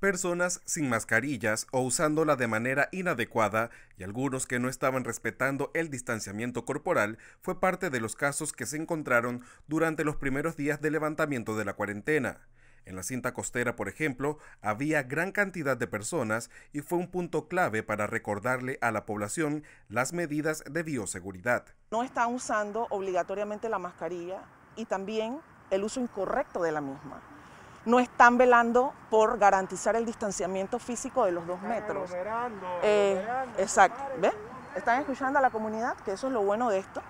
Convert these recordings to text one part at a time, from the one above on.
personas sin mascarillas o usándola de manera inadecuada y algunos que no estaban respetando el distanciamiento corporal fue parte de los casos que se encontraron durante los primeros días de levantamiento de la cuarentena. En la cinta costera, por ejemplo, había gran cantidad de personas y fue un punto clave para recordarle a la población las medidas de bioseguridad. No están usando obligatoriamente la mascarilla y también el uso incorrecto de la misma no están velando por garantizar el distanciamiento físico de los dos metros. Eh, exacto. ¿Ven? Están escuchando a la comunidad, que eso es lo bueno de esto.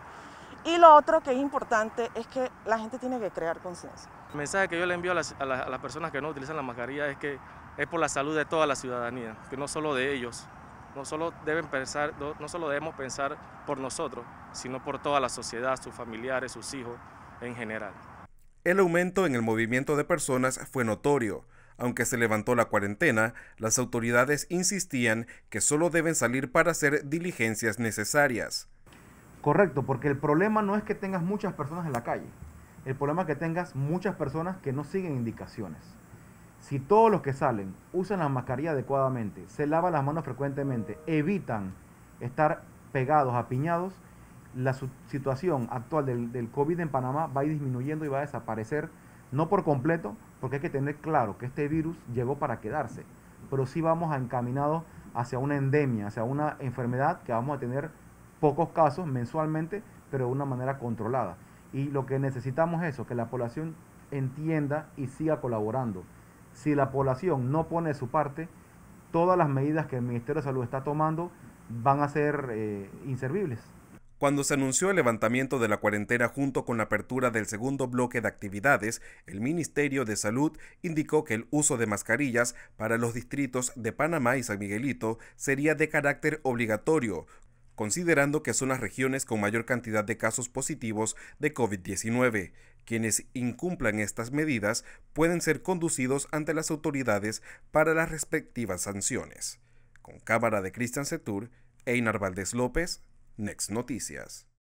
Y lo otro que es importante es que la gente tiene que crear conciencia. El mensaje que yo le envío a las, personas que no utilizan la mascarilla es que es por la salud de toda la ciudadanía, que no solo de ellos. No solo, deben pensar, no solo debemos pensar por nosotros, sino por toda la sociedad, sus familiares, sus hijos en general. El aumento en el movimiento de personas fue notorio. Aunque se levantó la cuarentena, las autoridades insistían que solo deben salir para hacer diligencias necesarias. Correcto, porque el problema no es que tengas muchas personas en la calle. El problema es que tengas muchas personas que no siguen indicaciones. Si todos los que salen usan la mascarilla adecuadamente, se lavan las manos frecuentemente, evitan estar pegados, apiñados, la situación actual del, del, COVID en Panamá va a ir disminuyendo y va a desaparecer, no por completo, porque hay que tener claro que este virus llegó para quedarse, pero sí vamos a encaminados hacia una endemia, hacia una enfermedad que vamos a tener pocos casos mensualmente, pero de una manera controlada. Y lo que necesitamos es eso, que la población entienda y siga colaborando. Si la población no pone su parte, todas las medidas que el Ministerio de Salud está tomando van a ser eh, inservibles. Cuando se anunció el levantamiento de la cuarentena junto con la apertura del segundo bloque de actividades, el Ministerio de Salud indicó que el uso de mascarillas para los distritos de Panamá y San Miguelito sería de carácter obligatorio, considerando que son las regiones con mayor cantidad de casos positivos de COVID-19. Quienes incumplan estas medidas pueden ser conducidos ante las autoridades para las respectivas sanciones. Con cámara de Cristian Setur, Einar Valdés López, Next Noticias.